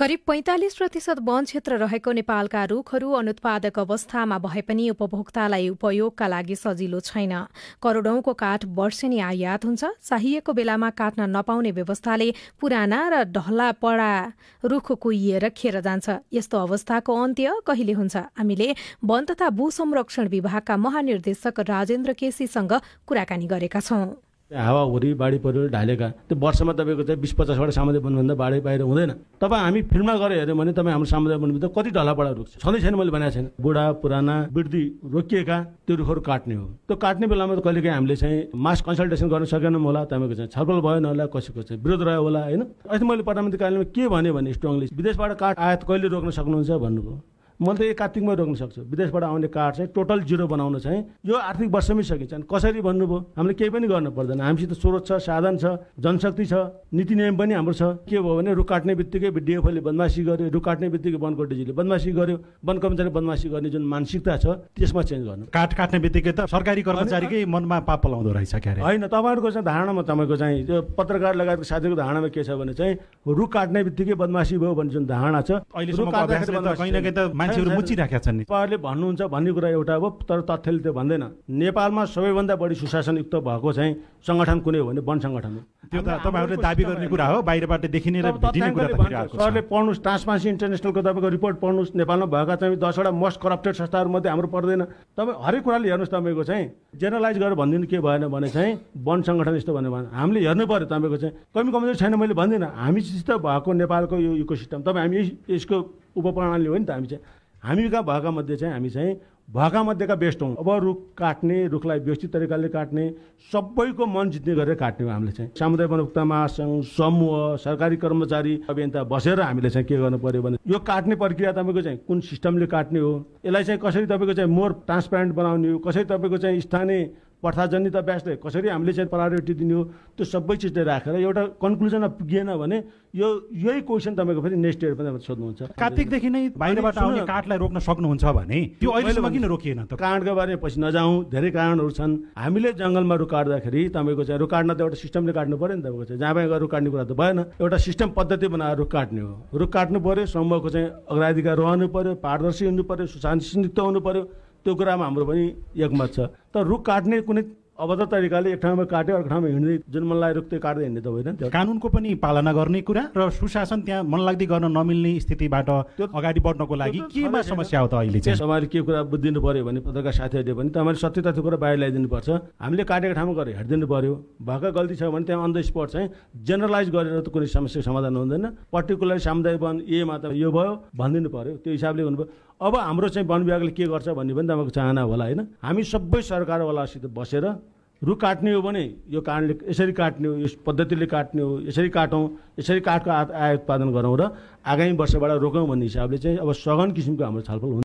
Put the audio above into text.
करिब पैंतालिस प्रतिशत वन क्षेत्र रहेको नेपालका रूखहरू अनुत्पादक अवस्थामा भए पनि उपभोक्तालाई उपयोगका लागि सजिलो छैन करोडौंको काठ वर्षेनी आयात हुन्छ चाहिएको बेलामा काट्न नपाउने व्यवस्थाले पुराना र ढल्ला पडा रूख कुहिएर खेर जान्छ यस्तो अवस्थाको अन्त्य कहिले हुन्छ हामीले वन तथा भू संरक्षण विभागका महानिर्देशक राजेन्द्र केसीसँग कुराकानी गरेका छौं हावा हावाहुरी बाढी परिवार ढालेका त्यो वर्षमा तपाईँको चाहिँ बिस पचासवटा सामुदायिक वनभन्दा बाढी बाहिर हुँदैन तपाईँ हामी फिल्डमा गएर हेऱ्यौँ भने तपाईँ हाम्रो सामुदायिक वनभित्र कति ढलापडा रोक्छ छँदै छैन मैले भनेको छैन बुढा पुराना वृद्धि रोकिएका त्यो रुखहरू काट्ने हो त्यो काट्ने बेलामा त कहिलेकाहीँ हामीले चाहिँ मास कन्सल्टेसन गर्न सकेनौँ होला तपाईँको चाहिँ छलफल भएन होला कसैको चाहिँ विरोध रह्यो होला होइन अस्ति मैले प्रधानमन्त्री कार्यालयमा के भने स्ट्रङली विदेशबाट काट आयात कहिले रोक्न सक्नुहुन्छ भन्नुभयो मैले त कार्तिकमै रोक्न सक्छु विदेशबाट आउने कार्ड चाहिँ टोटल जिरो बनाउन चाहिँ यो आर्थिक वर्षमै सकिन्छ कसरी भन्नुभयो हामीले केही पनि गर्नु पर्दैन हामीसित स्रोत छ साधन छ जनशक्ति छ नीति नियम पनि हाम्रो छ के भयो भने रुख काट्ने बित्तिकै डिएफओले बदमासी गर्यो रुख काट्ने बित्तिकै वनको डिजीले बदमासी गर्यो वन कर्मचारी बदमासी गर्ने जुन मानसिकता छ त्यसमा चेन्ज गर्नु काठ काट्ने बित्तिकै त सरकारी कर्मचारीकै मनमा पाप पलाउँदो रहेछ क्यारे होइन तपाईँहरूको चाहिँ धारणामा तपाईँको चाहिँ त्यो पत्रकार लगायतको साथीको धारणामा के छ भने चाहिँ रुख काट्ने बित्तिकै बदमासी भयो भन्ने जुन धारणा छ अहिले मान्छेहरू मुचिराखेका छन् तपाईँहरूले भन्नुहुन्छ भन्ने कुरा एउटा हो तर तथ्यले त्यो भन्दैन नेपालमा सबैभन्दा बढी सुशासनयुक्त भएको चाहिँ सङ्गठन कुनै हो भने वन सङ्गठन हो त्यो त तपाईँहरूले दावी गर्ने कुरा हो बाहिरबाट देखिने सरले पढ्नुहोस् ट्रान्सपरेन्सी इन्टरनेसनलको तपाईँको रिपोर्ट पढ्नुहोस् नेपालमा भएका चाहिँ दसवटा मोस्ट करप्टेड संस्थाहरूमध्ये हाम्रो पर्दैन तपाईँ हरेक कुराले हेर्नुहोस् तपाईँको चाहिँ जेनरलाइज गरेर भनिदिनु के भएन भने चाहिँ वन सङ्गठन यस्तो भन्यो भने हामीले हेर्नु पऱ्यो तपाईँको चाहिँ कमी कमजोरी छैन मैले भन्दिनँ हामीसित भएको नेपालको यो इको सिस्टम तपाईँ हामी यसको उपप्रणाली हो नि त हामी चाहिँ हामी कहाँ भएका मध्ये चाहिँ हामी चाहिँ भएका मध्येका बेस्ट हौँ अब रुख काट्ने रुखलाई व्यवस्थित तरिकाले काट्ने सबैको मन जित्ने गरेर काट्ने हो हामीले चाहिँ सामुदायिक वनभुक्ता महासङ्घ समूह सरकारी कर्मचारी अभियन्ता बसेर हामीले चाहिँ के गर्नु पर्यो भने यो काट्ने प्रक्रिया तपाईँको चाहिँ कुन सिस्टमले काट्ने हो यसलाई चाहिँ कसरी तपाईँको चाहिँ मोर ट्रान्सप्यारेन्ट बनाउने हो कसरी तपाईँको चाहिँ स्थानीय प्रथाजनित अभ्यासलाई कसरी हामीले चाहिँ प्रायोरिटी दिने हो त्यो सबै चिजले राखेर एउटा कन्क्लुजनमा पुगेन भने यो यही क्वेसन तपाईँको फेरि नेक्स्ट इयर पनि सोध्नुहुन्छ कार्तिकदेखि नै बाहिरबाट आउने काठलाई रोक्न सक्नुहुन्छ भने त्यो अहिलेसम्म किन रोकिएन त काठको बारेमा पछि नजाउँ धेरै कारणहरू छन् हामीले जङ्गलमा काट्दाखेरि तपाईँको चाहिँ रुकाड्न त एउटा सिस्टमले काट्नु पऱ्यो नि तपाईँको चाहिँ जहाँ रुख रुकाट्ने कुरा त भएन एउटा सिस्टम पद्धति बनाएर रुख काट्ने हो रुख काट्नु पऱ्यो समूहको चाहिँ अग्राधिकार रहनु पऱ्यो पारदर्शी हुनु पऱ्यो सुशान्त हुनु पऱ्यो त्यो कुरामा हाम्रो पनि एकमत छ तर रुख काट्ने कुनै अभद्र तरिकाले एक ठाउँमा काट्यो अर्को ठाउँमा हिँड्ने जुन मनलाई लाग्यो रुख त्यो काट्दै हिँड्ने त होइन कानुनको पनि पालना गर्ने कुरा र सुशासन त्यहाँ मनलाग्दी गर्न नमिल्ने स्थितिबाट अगाडि बढ्नको लागि केमा समस्या हो त अहिले चाहिँ तपाईँले के कुरा बुझिदिनु पऱ्यो भने पत्रकार साथीहरूले पनि तपाईँले सत्य तथ्य कुरा बाहिर ल्याइदिनुपर्छ हामीले काटेको ठाउँमा गएर हेरिदिनु पर्यो भएका गल्ती छ भने त्यहाँ अन द स्पट चाहिँ जेनरलाइज गरेर त कुनै समस्याको समाधान हुँदैन पर्टिकुलर सामुदायिक वन एमा त यो भयो भनिदिनु पर्यो त्यो हिसाबले हुनुभयो अब हाम्रो चाहिँ वन विभागले के गर्छ भन्ने पनि तपाईँको चाहना होला होइन हामी सबै सरकारवालासित बसेर रुख काट्ने हो भने यो कारणले यसरी काट्ने हो यस पद्धतिले काट्ने हो यसरी काटौँ यसरी काठको आय उत्पादन गरौँ र आगामी वर्षबाट रोकौँ भन्ने हिसाबले चाहिँ अब सघन किसिमको हाम्रो छलफल